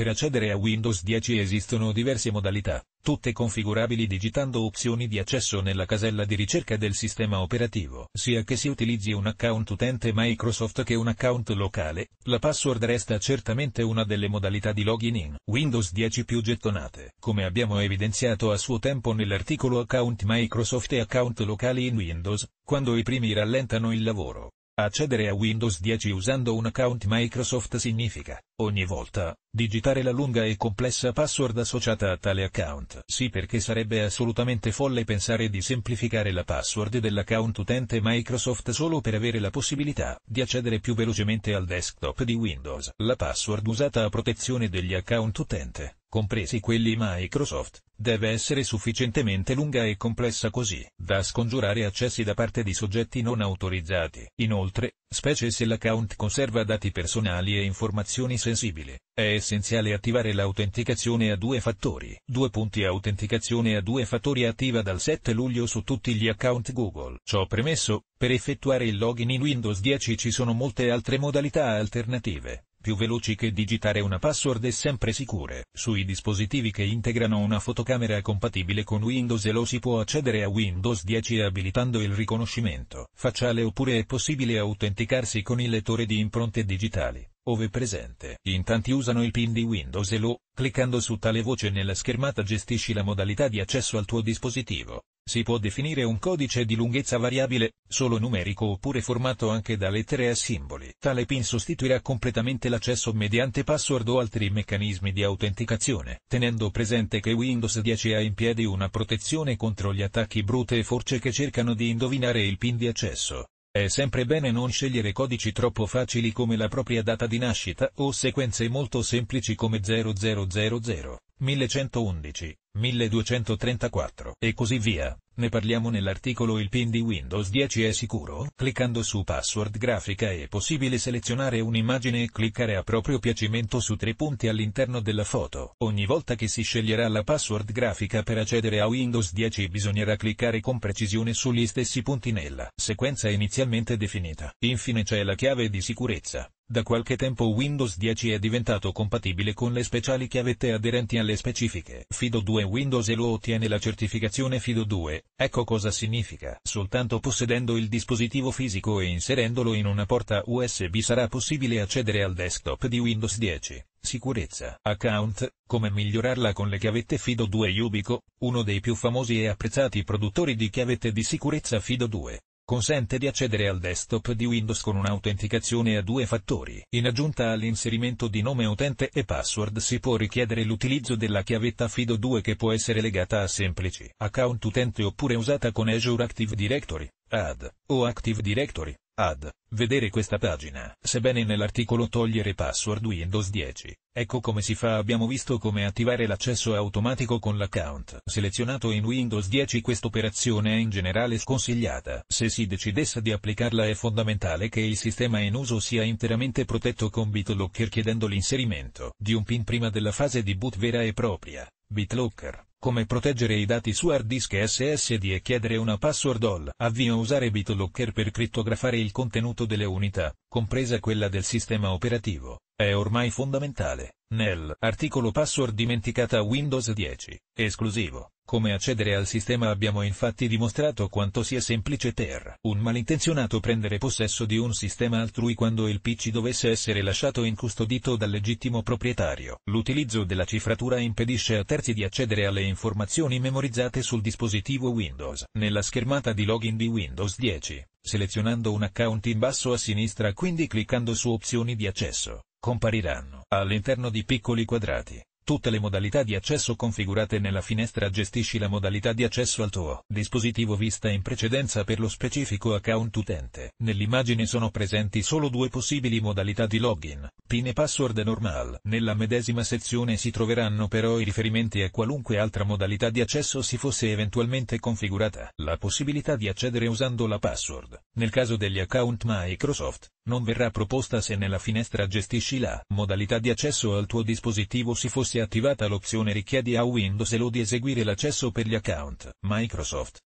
Per accedere a Windows 10 esistono diverse modalità, tutte configurabili digitando opzioni di accesso nella casella di ricerca del sistema operativo. Sia che si utilizzi un account utente Microsoft che un account locale, la password resta certamente una delle modalità di login in Windows 10 più gettonate. Come abbiamo evidenziato a suo tempo nell'articolo Account Microsoft e account locali in Windows, quando i primi rallentano il lavoro, Accedere a Windows 10 usando un account Microsoft significa, ogni volta, digitare la lunga e complessa password associata a tale account. Sì perché sarebbe assolutamente folle pensare di semplificare la password dell'account utente Microsoft solo per avere la possibilità di accedere più velocemente al desktop di Windows. La password usata a protezione degli account utente compresi quelli Microsoft, deve essere sufficientemente lunga e complessa così da scongiurare accessi da parte di soggetti non autorizzati. Inoltre, specie se l'account conserva dati personali e informazioni sensibili, è essenziale attivare l'autenticazione a due fattori. Due punti autenticazione a due fattori attiva dal 7 luglio su tutti gli account Google. Ciò premesso, per effettuare il login in Windows 10 ci sono molte altre modalità alternative più veloci che digitare una password e sempre sicure. Sui dispositivi che integrano una fotocamera compatibile con Windows e si può accedere a Windows 10 abilitando il riconoscimento facciale oppure è possibile autenticarsi con il lettore di impronte digitali, ove presente. In tanti usano il PIN di Windows e cliccando su tale voce nella schermata gestisci la modalità di accesso al tuo dispositivo. Si può definire un codice di lunghezza variabile, solo numerico oppure formato anche da lettere e simboli. Tale PIN sostituirà completamente l'accesso mediante password o altri meccanismi di autenticazione, tenendo presente che Windows 10 ha in piedi una protezione contro gli attacchi brute e forze che cercano di indovinare il PIN di accesso. È sempre bene non scegliere codici troppo facili come la propria data di nascita o sequenze molto semplici come 0000, 1111, 1234 e così via. Ne parliamo nell'articolo il pin di Windows 10 è sicuro? Cliccando su password grafica è possibile selezionare un'immagine e cliccare a proprio piacimento su tre punti all'interno della foto. Ogni volta che si sceglierà la password grafica per accedere a Windows 10 bisognerà cliccare con precisione sugli stessi punti nella sequenza inizialmente definita. Infine c'è la chiave di sicurezza. Da qualche tempo Windows 10 è diventato compatibile con le speciali chiavette aderenti alle specifiche FIDO 2 Windows e lo ottiene la certificazione FIDO 2, ecco cosa significa. Soltanto possedendo il dispositivo fisico e inserendolo in una porta USB sarà possibile accedere al desktop di Windows 10. Sicurezza. Account, come migliorarla con le chiavette FIDO 2 Yubico, uno dei più famosi e apprezzati produttori di chiavette di sicurezza FIDO 2 consente di accedere al desktop di Windows con un'autenticazione a due fattori. In aggiunta all'inserimento di nome utente e password si può richiedere l'utilizzo della chiavetta FIDO2 che può essere legata a semplici account utente oppure usata con Azure Active Directory add o Active Directory, add vedere questa pagina, sebbene nell'articolo togliere password Windows 10. Ecco come si fa abbiamo visto come attivare l'accesso automatico con l'account selezionato in Windows 10 quest'operazione è in generale sconsigliata. Se si decidesse di applicarla è fondamentale che il sistema in uso sia interamente protetto con BitLocker chiedendo l'inserimento di un PIN prima della fase di boot vera e propria. BitLocker. Come proteggere i dati su hard disk SSD e chiedere una password all. Avvio usare BitLocker per crittografare il contenuto delle unità, compresa quella del sistema operativo. È ormai fondamentale. Nel articolo password dimenticata Windows 10, esclusivo. Come accedere al sistema abbiamo infatti dimostrato quanto sia semplice per un malintenzionato prendere possesso di un sistema altrui quando il PC dovesse essere lasciato incustodito dal legittimo proprietario. L'utilizzo della cifratura impedisce a terzi di accedere alle informazioni memorizzate sul dispositivo Windows. Nella schermata di login di Windows 10, selezionando un account in basso a sinistra quindi cliccando su opzioni di accesso, compariranno all'interno di piccoli quadrati Tutte le modalità di accesso configurate nella finestra gestisci la modalità di accesso al tuo dispositivo vista in precedenza per lo specifico account utente. Nell'immagine sono presenti solo due possibili modalità di login, PIN e password normal. Nella medesima sezione si troveranno però i riferimenti a qualunque altra modalità di accesso si fosse eventualmente configurata. La possibilità di accedere usando la password nel caso degli account Microsoft, non verrà proposta se nella finestra gestisci la modalità di accesso al tuo dispositivo si fosse attivata l'opzione richiedi a Windows e lo di eseguire l'accesso per gli account Microsoft.